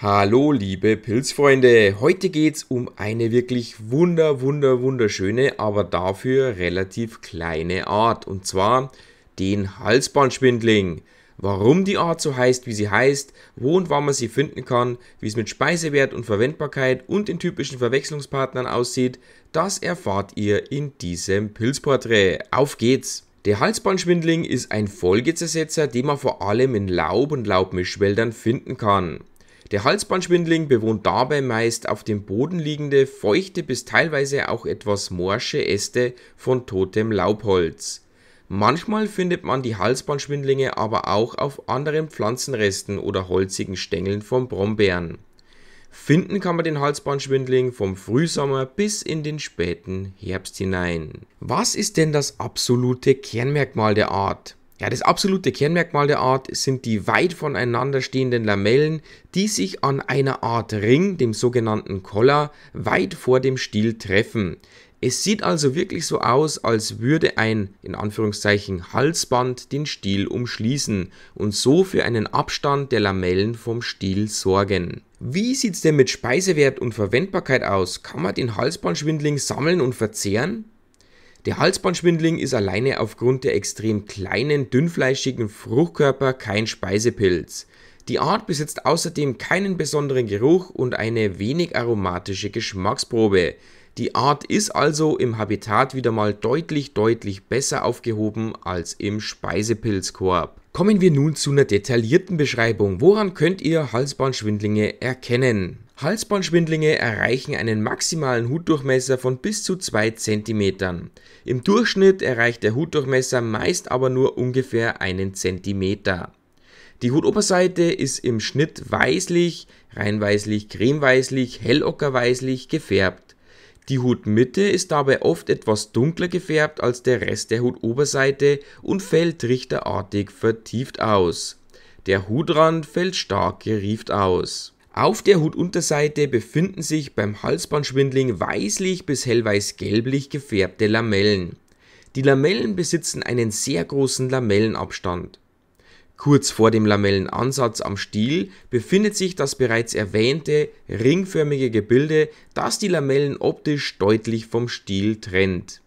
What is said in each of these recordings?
Hallo liebe Pilzfreunde, heute geht's um eine wirklich wunder, wunder, wunderschöne, aber dafür relativ kleine Art und zwar den Halsbandschwindling. Warum die Art so heißt, wie sie heißt, wo und wann man sie finden kann, wie es mit Speisewert und Verwendbarkeit und den typischen Verwechslungspartnern aussieht, das erfahrt ihr in diesem Pilzporträt. Auf geht's! Der Halsbandschwindling ist ein Folgezersetzer, den man vor allem in Laub- und Laubmischwäldern finden kann. Der Halsbandschwindling bewohnt dabei meist auf dem Boden liegende, feuchte bis teilweise auch etwas morsche Äste von totem Laubholz. Manchmal findet man die Halsbandschwindlinge aber auch auf anderen Pflanzenresten oder holzigen Stängeln von Brombeeren. Finden kann man den Halsbandschwindling vom Frühsommer bis in den späten Herbst hinein. Was ist denn das absolute Kernmerkmal der Art? Ja, das absolute Kernmerkmal der Art sind die weit voneinander stehenden Lamellen, die sich an einer Art Ring, dem sogenannten Collar, weit vor dem Stiel treffen. Es sieht also wirklich so aus, als würde ein in Anführungszeichen Halsband den Stiel umschließen und so für einen Abstand der Lamellen vom Stiel sorgen. Wie sieht's denn mit Speisewert und Verwendbarkeit aus? Kann man den Halsbandschwindling sammeln und verzehren? Der Halsbandschwindling ist alleine aufgrund der extrem kleinen, dünnfleischigen Fruchtkörper kein Speisepilz. Die Art besitzt außerdem keinen besonderen Geruch und eine wenig aromatische Geschmacksprobe. Die Art ist also im Habitat wieder mal deutlich, deutlich besser aufgehoben als im Speisepilzkorb. Kommen wir nun zu einer detaillierten Beschreibung. Woran könnt ihr Halsbandschwindlinge erkennen? Halsbandschwindlinge erreichen einen maximalen Hutdurchmesser von bis zu 2 cm. Im Durchschnitt erreicht der Hutdurchmesser meist aber nur ungefähr einen Zentimeter. Die Hutoberseite ist im Schnitt weißlich, reinweißlich, cremeweißlich, hellockerweißlich gefärbt. Die Hutmitte ist dabei oft etwas dunkler gefärbt als der Rest der Hutoberseite und fällt trichterartig vertieft aus. Der Hutrand fällt stark gerieft aus auf der Hutunterseite befinden sich beim Halsbandschwindling weißlich bis hellweiß-gelblich gefärbte Lamellen. Die Lamellen besitzen einen sehr großen Lamellenabstand. Kurz vor dem Lamellenansatz am Stiel befindet sich das bereits erwähnte ringförmige Gebilde, das die Lamellen optisch deutlich vom Stiel trennt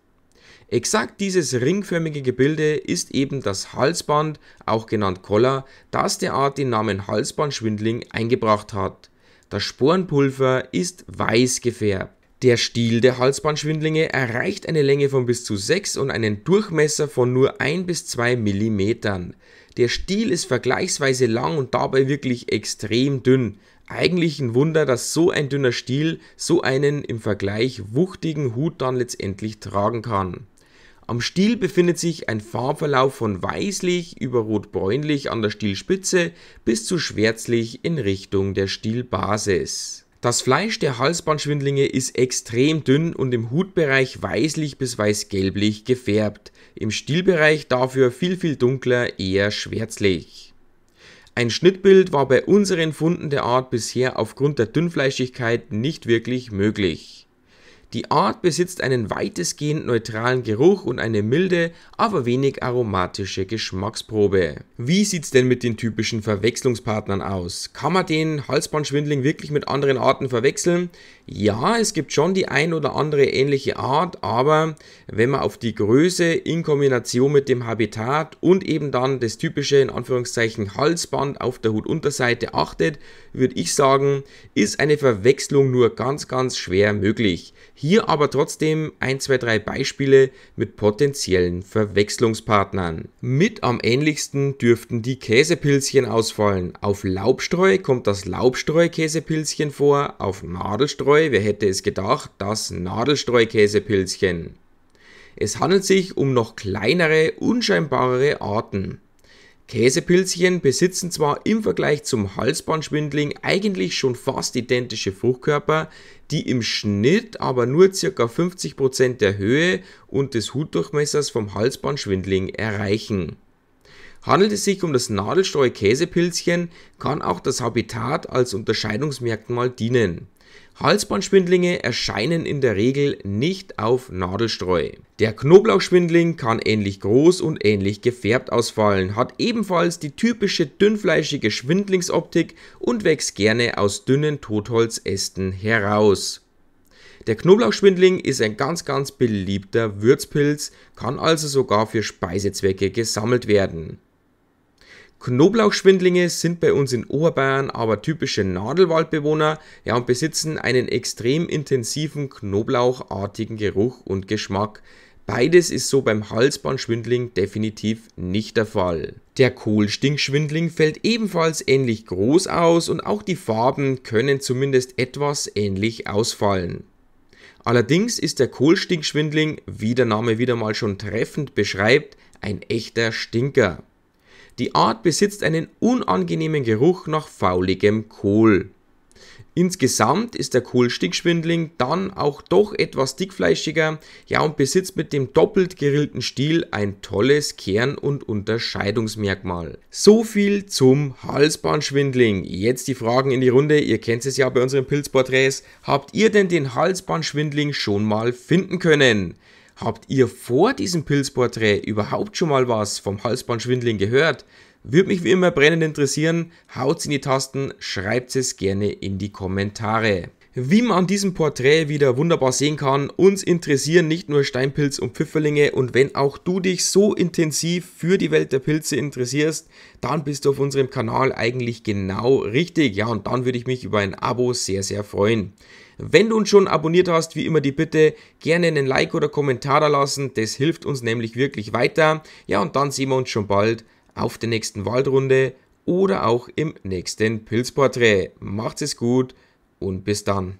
Exakt dieses ringförmige Gebilde ist eben das Halsband, auch genannt Collar, das der Art den Namen Halsbandschwindling eingebracht hat. Das Sporenpulver ist weiß gefärbt. Der Stiel der Halsbandschwindlinge erreicht eine Länge von bis zu 6 und einen Durchmesser von nur 1 bis 2 mm. Der Stiel ist vergleichsweise lang und dabei wirklich extrem dünn. Eigentlich ein Wunder, dass so ein dünner Stiel so einen im Vergleich wuchtigen Hut dann letztendlich tragen kann. Am Stiel befindet sich ein Farbverlauf von weißlich über rotbräunlich an der Stielspitze bis zu schwärzlich in Richtung der Stielbasis. Das Fleisch der Halsbandschwindlinge ist extrem dünn und im Hutbereich weißlich bis weißgelblich gefärbt, im Stielbereich dafür viel viel dunkler, eher schwärzlich. Ein Schnittbild war bei unseren Funden der Art bisher aufgrund der Dünnfleischigkeit nicht wirklich möglich. Die Art besitzt einen weitestgehend neutralen Geruch und eine milde, aber wenig aromatische Geschmacksprobe. Wie sieht's denn mit den typischen Verwechslungspartnern aus? Kann man den Halsbandschwindling wirklich mit anderen Arten verwechseln? Ja, es gibt schon die ein oder andere ähnliche Art, aber wenn man auf die Größe in Kombination mit dem Habitat und eben dann das typische in Anführungszeichen Halsband auf der Hutunterseite achtet, würde ich sagen, ist eine Verwechslung nur ganz ganz schwer möglich. Hier aber trotzdem ein, zwei, drei Beispiele mit potenziellen Verwechslungspartnern. Mit am ähnlichsten dürften die Käsepilzchen ausfallen. Auf Laubstreu kommt das Laubstreu-Käsepilzchen vor, auf Nadelstreu, wer hätte es gedacht, das Nadelstreu-Käsepilzchen. Es handelt sich um noch kleinere, unscheinbarere Arten. Käsepilzchen besitzen zwar im Vergleich zum Halsbandschwindling eigentlich schon fast identische Fruchtkörper, die im Schnitt aber nur ca. 50% der Höhe und des Hutdurchmessers vom Halsbandschwindling erreichen. Handelt es sich um das nadelstreu käsepilzchen kann auch das Habitat als Unterscheidungsmerkmal dienen Halsbandschwindlinge erscheinen in der Regel nicht auf Nadelstreu. Der Knoblauchschwindling kann ähnlich groß und ähnlich gefärbt ausfallen, hat ebenfalls die typische dünnfleischige Schwindlingsoptik und wächst gerne aus dünnen Totholzästen heraus. Der Knoblauchschwindling ist ein ganz, ganz beliebter Würzpilz, kann also sogar für Speisezwecke gesammelt werden. Knoblauchschwindlinge sind bei uns in Oberbayern aber typische Nadelwaldbewohner ja, und besitzen einen extrem intensiven knoblauchartigen Geruch und Geschmack. Beides ist so beim Halsbandschwindling definitiv nicht der Fall. Der Kohlstinkschwindling fällt ebenfalls ähnlich groß aus und auch die Farben können zumindest etwas ähnlich ausfallen. Allerdings ist der Kohlstinkschwindling, wie der Name wieder mal schon treffend beschreibt, ein echter Stinker. Die Art besitzt einen unangenehmen Geruch nach fauligem Kohl. Insgesamt ist der Kohlstickschwindling dann auch doch etwas dickfleischiger, ja und besitzt mit dem doppelt gerillten Stiel ein tolles Kern- und Unterscheidungsmerkmal. So viel zum Halsbandschwindling. Jetzt die Fragen in die Runde, ihr kennt es ja bei unseren Pilzporträts. Habt ihr denn den Halsbandschwindling schon mal finden können? Habt ihr vor diesem Pilzporträt überhaupt schon mal was vom Halsbandschwindling gehört? Würde mich wie immer brennend interessieren. Haut's in die Tasten, schreibt es gerne in die Kommentare. Wie man an diesem Porträt wieder wunderbar sehen kann, uns interessieren nicht nur Steinpilz und Pfifferlinge und wenn auch du dich so intensiv für die Welt der Pilze interessierst, dann bist du auf unserem Kanal eigentlich genau richtig. Ja, und dann würde ich mich über ein Abo sehr, sehr freuen. Wenn du uns schon abonniert hast, wie immer die Bitte, gerne einen Like oder Kommentar da lassen, das hilft uns nämlich wirklich weiter. Ja, und dann sehen wir uns schon bald auf der nächsten Waldrunde oder auch im nächsten Pilzporträt. Macht's es gut! und bis dann.